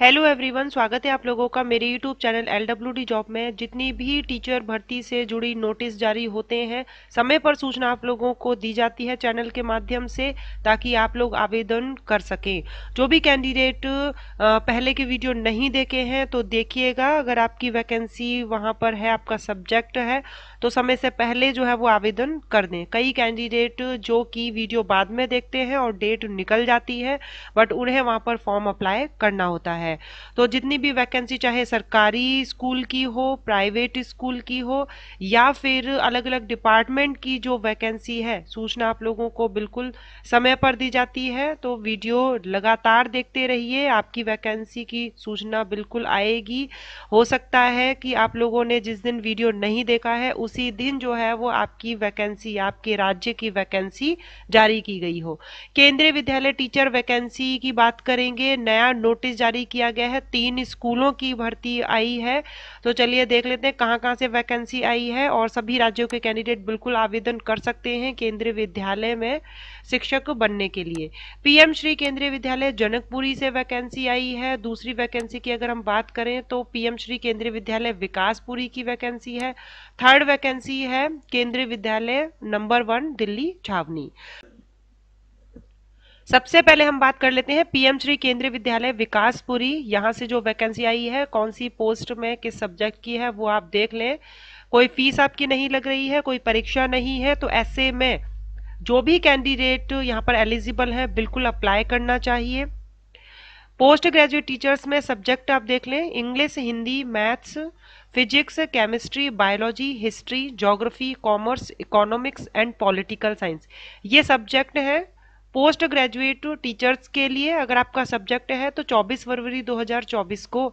hello everyone स्वागत है आप लोगों का मेरे यूट्यूब चैनल एल जॉब में जितनी भी टीचर भर्ती से जुड़ी नोटिस जारी होते हैं समय पर सूचना आप लोगों को दी जाती है चैनल के माध्यम से ताकि आप लोग आवेदन कर सकें जो भी कैंडिडेट पहले के वीडियो नहीं देखे हैं तो देखिएगा अगर आपकी वैकेंसी वहाँ पर है आपका सब्जेक्ट है तो समय से पहले जो है वो आवेदन कर दें कई कैंडिडेट जो कि वीडियो बाद में देखते हैं और डेट निकल जाती है बट उन्हें वहाँ पर फॉर्म अप्लाई करना होता है है तो जितनी भी वैकेंसी चाहे सरकारी स्कूल की हो प्राइवेट स्कूल की हो या फिर अलग अलग डिपार्टमेंट की जो वैकेंसी है सूचना आप लोगों को बिल्कुल समय पर दी जाती है तो वीडियो लगातार देखते रहिए आपकी वैकेंसी की सूचना बिल्कुल आएगी हो सकता है कि आप लोगों ने जिस दिन वीडियो नहीं देखा है उसी दिन जो है वो आपकी वैकेंसी आपके राज्य की वैकेंसी जारी की गई हो केंद्रीय विद्यालय टीचर वैकेंसी की बात करेंगे नया नोटिस जारी किया किया गया है तीन स्कूलों की भर्ती आई है तो चलिए देख लेते हैं कहाँ कहाँ से वैकेंसी आई है और सभी राज्यों के कैंडिडेट बिल्कुल आवेदन कर सकते हैं केंद्रीय विद्यालय में शिक्षक बनने के लिए पीएम श्री केंद्रीय विद्यालय जनकपुरी से वैकेंसी आई है दूसरी वैकेंसी की अगर हम बात करें तो पीएम श्री केंद्रीय विद्यालय विकासपुरी की वैकेंसी है थर्ड वैकेंसी है केंद्रीय विद्यालय नंबर वन दिल्ली छावनी सबसे पहले हम बात कर लेते हैं पीएम श्री केंद्रीय विद्यालय विकासपुरी यहाँ से जो वैकेंसी आई है कौन सी पोस्ट में किस सब्जेक्ट की है वो आप देख लें कोई फीस आपकी नहीं लग रही है कोई परीक्षा नहीं है तो ऐसे में जो भी कैंडिडेट यहाँ पर एलिजिबल है बिल्कुल अप्लाई करना चाहिए पोस्ट ग्रेजुएट टीचर्स में सब्जेक्ट आप देख लें English Hindi maths physics chemistry biology history geography commerce economics and political science ये सब्जेक्ट हैं पोस्ट ग्रेजुएट टीचर्स के लिए अगर आपका सब्जेक्ट है तो 24 फरवरी 2024 को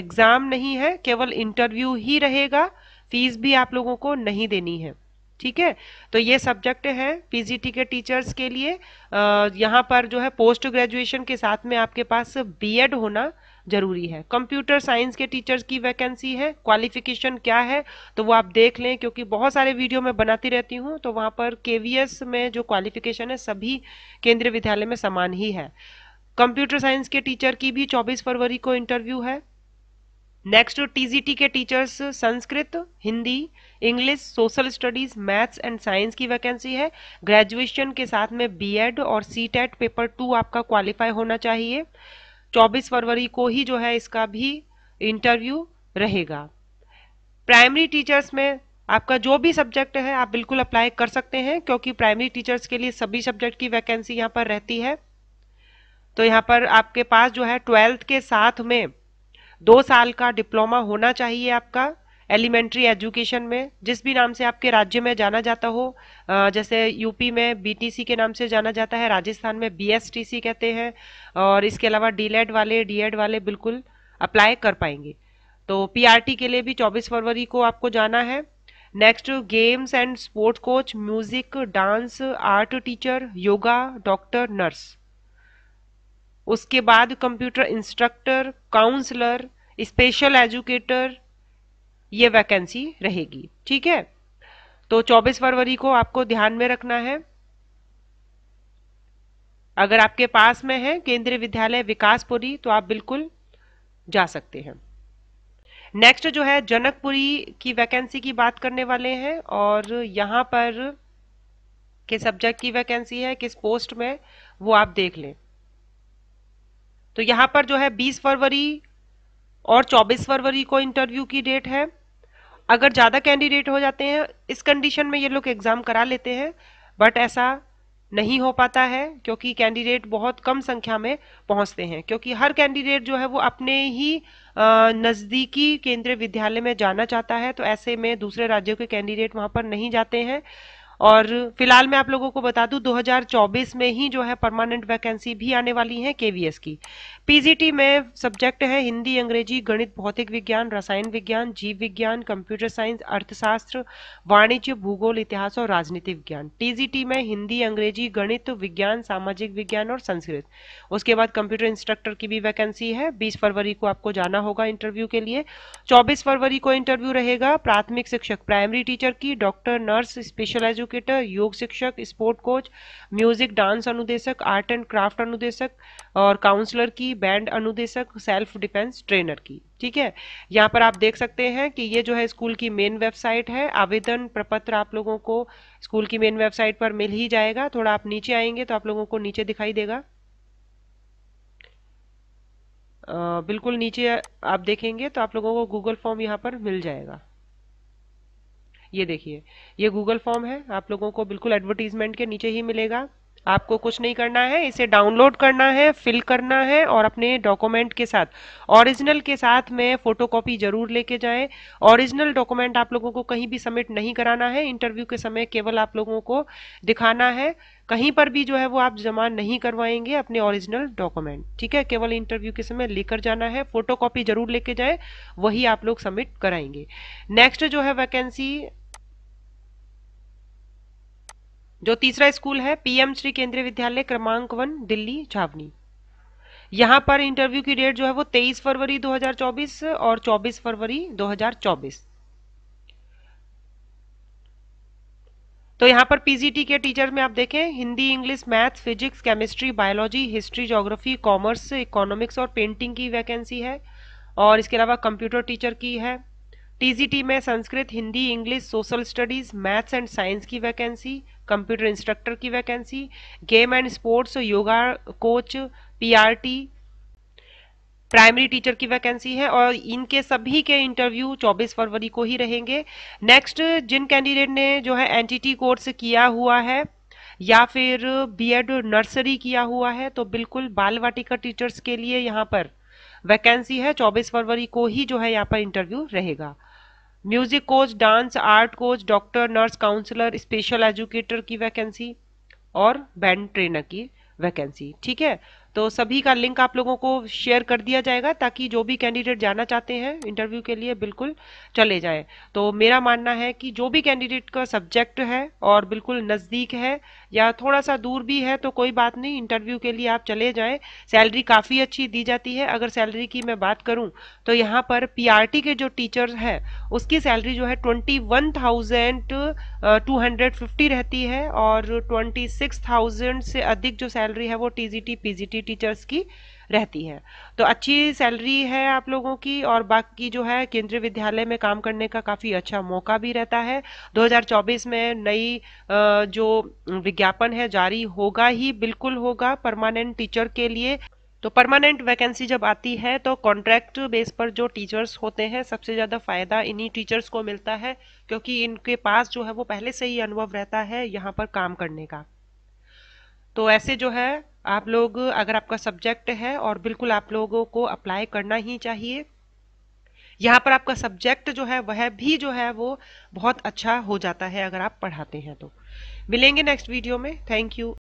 एग्जाम नहीं है केवल इंटरव्यू ही रहेगा फीस भी आप लोगों को नहीं देनी है ठीक है तो ये सब्जेक्ट है पीजीटी के टीचर्स के लिए यहाँ पर जो है पोस्ट ग्रेजुएशन के साथ में आपके पास बीएड होना जरूरी है कंप्यूटर साइंस के टीचर्स की वैकेंसी है क्वालिफिकेशन क्या है तो वो आप देख लें क्योंकि बहुत सारे वीडियो मैं बनाती रहती हूँ तो वहाँ पर के में जो क्वालिफिकेशन है सभी केंद्रीय विद्यालय में समान ही है कंप्यूटर साइंस के टीचर की भी 24 फरवरी को इंटरव्यू है नेक्स्ट टीजीटी के teachers Sanskrit Hindi English social studies maths and science की वैकेंसी है ग्रेजुएशन के साथ में बीएड और सी पेपर टू आपका क्वालिफाई होना चाहिए 24 फरवरी को ही जो है इसका भी इंटरव्यू रहेगा प्राइमरी टीचर्स में आपका जो भी सब्जेक्ट है आप बिल्कुल अप्लाई कर सकते हैं क्योंकि प्राइमरी टीचर्स के लिए सभी सब्जेक्ट की वैकेंसी यहाँ पर रहती है तो यहाँ पर आपके पास जो है ट्वेल्थ के साथ में दो साल का डिप्लोमा होना चाहिए आपका एलिमेंट्री एजुकेशन में जिस भी नाम से आपके राज्य में जाना जाता हो जैसे यूपी में बीटीसी के नाम से जाना जाता है राजस्थान में बीएसटीसी कहते हैं और इसके अलावा डीलेड e वाले डीएड e वाले बिल्कुल अप्लाई कर पाएंगे तो पीआरटी के लिए भी 24 फरवरी को आपको जाना है next games and sport coach music dance art teacher yoga doctor nurse उसके बाद computer instructor counsellor special educator ये वैकेंसी रहेगी ठीक है तो 24 फरवरी को आपको ध्यान में रखना है अगर आपके पास में है केंद्रीय विद्यालय विकासपुरी तो आप बिल्कुल जा सकते हैं नेक्स्ट जो है जनकपुरी की वैकेंसी की बात करने वाले हैं और यहां पर किस सब्जेक्ट की वैकेंसी है किस पोस्ट में वो आप देख लें तो यहां पर जो है 20 फरवरी और 24 फरवरी को इंटरव्यू की डेट है अगर ज़्यादा कैंडिडेट हो जाते हैं इस कंडीशन में ये लोग एग्ज़ाम करा लेते हैं बट ऐसा नहीं हो पाता है क्योंकि कैंडिडेट बहुत कम संख्या में पहुंचते हैं क्योंकि हर कैंडिडेट जो है वो अपने ही नज़दीकी केंद्रीय विद्यालय में जाना चाहता है तो ऐसे में दूसरे राज्यों के कैंडिडेट वहां पर नहीं जाते हैं और फिलहाल मैं आप लोगों को बता दूं 2024 में ही जो है परमानेंट वैकेंसी भी आने वाली है केवीएस की पीजीटी में सब्जेक्ट है हिंदी अंग्रेजी गणित भौतिक विज्ञान रसायन विज्ञान जीव विज्ञान कंप्यूटर साइंस अर्थशास्त्र वाणिज्य भूगोल इतिहास और राजनीति विज्ञान टीजीटी में हिंदी अंग्रेजी गणित विज्ञान सामाजिक विज्ञान और संस्कृत उसके बाद कंप्यूटर इंस्ट्रक्टर की भी वैकेंसी है बीस फरवरी को आपको जाना होगा इंटरव्यू के लिए चौबीस फरवरी को इंटरव्यू रहेगा प्राथमिक शिक्षक प्राइमरी टीचर की डॉक्टर नर्स स्पेशलाइज एजुकेटर योग शिक्षक स्पोर्ट कोच म्यूजिक डांस अनुदेशक आर्ट एंड क्राफ्ट अनुदेशक और काउंसलर की बैंड अनुदेशक सेल्फ डिफेंस ट्रेनर की ठीक है यहाँ पर आप देख सकते हैं कि ये जो है स्कूल की मेन वेबसाइट है आवेदन प्रपत्र आप लोगों को स्कूल की मेन वेबसाइट पर मिल ही जाएगा थोड़ा आप नीचे आएंगे तो आप लोगों को नीचे दिखाई देगा आ, बिल्कुल नीचे आप देखेंगे तो आप लोगों को गूगल फॉर्म यहाँ पर मिल जाएगा ये देखिए ये गूगल फॉर्म है आप लोगों को बिल्कुल एडवर्टीजमेंट के नीचे ही मिलेगा आपको कुछ नहीं करना है इसे डाउनलोड करना है फिल करना है और अपने डॉक्यूमेंट के साथ ओरिजिनल के साथ में फोटोकॉपी जरूर लेके जाए ओरिजिनल डॉक्यूमेंट आप लोगों को कहीं भी सबमिट नहीं कराना है इंटरव्यू के समय केवल आप लोगों को दिखाना है कहीं पर भी जो है वो आप जमा नहीं करवाएंगे अपने ओरिजिनल डॉक्यूमेंट ठीक है केवल इंटरव्यू के समय लेकर जाना है फोटोकॉपी जरूर लेके जाए वही आप लोग सबमिट कराएंगे नेक्स्ट जो है वैकेंसी जो तीसरा स्कूल है पीएम श्री केंद्रीय विद्यालय क्रमांक वन दिल्ली छावनी यहां पर इंटरव्यू की डेट जो है वो 23 फरवरी 2024 और 24 फरवरी 2024 तो यहां पर पीजीटी के टीचर में आप देखें Hindi English math physics chemistry biology history geography commerce economics और पेंटिंग की वैकेंसी है और इसके अलावा कंप्यूटर टीचर की है टीजीटी में Sanskrit Hindi English social studies maths and science की वैकेंसी कंप्यूटर इंस्ट्रक्टर की vacancy game and sports yoga coach PRT primary teacher की वैकेंसी है और इनके सभी के इंटरव्यू 24 फरवरी को ही रहेंगे नेक्स्ट जिन कैंडिडेट ने जो है एनटीटी कोर्स किया हुआ है या फिर बीएड नर्सरी किया हुआ है तो बिल्कुल बाल वाटिका टीचर्स के लिए यहाँ पर वैकेंसी है 24 फरवरी को ही जो है यहाँ पर इंटरव्यू रहेगा music coach dance art coach doctor nurse counsellor special educator की वैकेंसी और बैंड ट्रेनर की वैकेंसी ठीक है तो सभी का लिंक आप लोगों को शेयर कर दिया जाएगा ताकि जो भी कैंडिडेट जाना चाहते हैं इंटरव्यू के लिए बिल्कुल चले जाएं तो मेरा मानना है कि जो भी कैंडिडेट का सब्जेक्ट है और बिल्कुल नज़दीक है या थोड़ा सा दूर भी है तो कोई बात नहीं इंटरव्यू के लिए आप चले जाएं सैलरी काफ़ी अच्छी दी जाती है अगर सैलरी की मैं बात करूँ तो यहाँ पर पी के जो टीचर्स हैं उसकी सैलरी जो है ट्वेंटी रहती है और ट्वेंटी से अधिक जो सैलरी है वो टी जी टीचर्स की रहती है तो अच्छी सैलरी है आप लोगों की और बाकी जो है केंद्रीय विद्यालय में काम करने का काफ़ी अच्छा मौका भी रहता है 2024 में नई जो विज्ञापन है जारी होगा ही बिल्कुल होगा परमानेंट टीचर के लिए तो परमानेंट वैकेंसी जब आती है तो कॉन्ट्रैक्ट बेस पर जो टीचर्स होते हैं सबसे ज़्यादा फ़ायदा इन्हीं टीचर्स को मिलता है क्योंकि इनके पास जो है वो पहले से ही अनुभव रहता है यहाँ पर काम करने का तो ऐसे जो है आप लोग अगर आपका सब्जेक्ट है और बिल्कुल आप लोगों को अप्लाई करना ही चाहिए यहाँ पर आपका सब्जेक्ट जो है वह भी जो है वो बहुत अच्छा हो जाता है अगर आप पढ़ाते हैं तो मिलेंगे नेक्स्ट वीडियो में थैंक यू